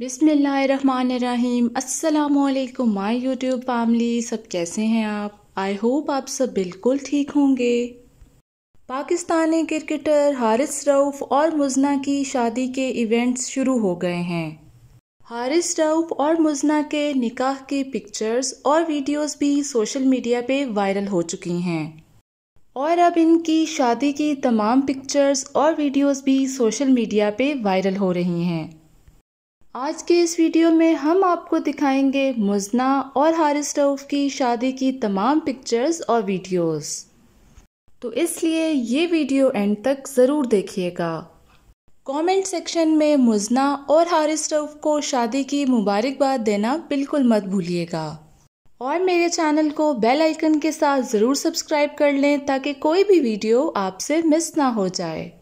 बिसमीम् अल्लाम my YouTube family सब कैसे हैं आप आई होप आप सब बिल्कुल ठीक होंगे पाकिस्तानी क्रिकेटर हारिस रऊफ़ और मुजना की शादी के इवेंट्स शुरू हो गए हैं हारिस रऊफ़ और मुजना के निकाह के पिक्चर्स और वीडियोस भी सोशल मीडिया पे वायरल हो चुकी हैं और अब इनकी शादी की तमाम पिक्चर्स और वीडियोस भी सोशल मीडिया पे वायरल हो रही हैं आज के इस वीडियो में हम आपको दिखाएंगे मुजना और हारिस रऊफ की शादी की तमाम पिक्चर्स और वीडियोस। तो इसलिए ये वीडियो एंड तक ज़रूर देखिएगा कमेंट सेक्शन में मुजना और हारिस रऊफ को शादी की मुबारकबाद देना बिल्कुल मत भूलिएगा और मेरे चैनल को बेल आइकन के साथ ज़रूर सब्सक्राइब कर लें ताकि कोई भी वीडियो आपसे मिस ना हो जाए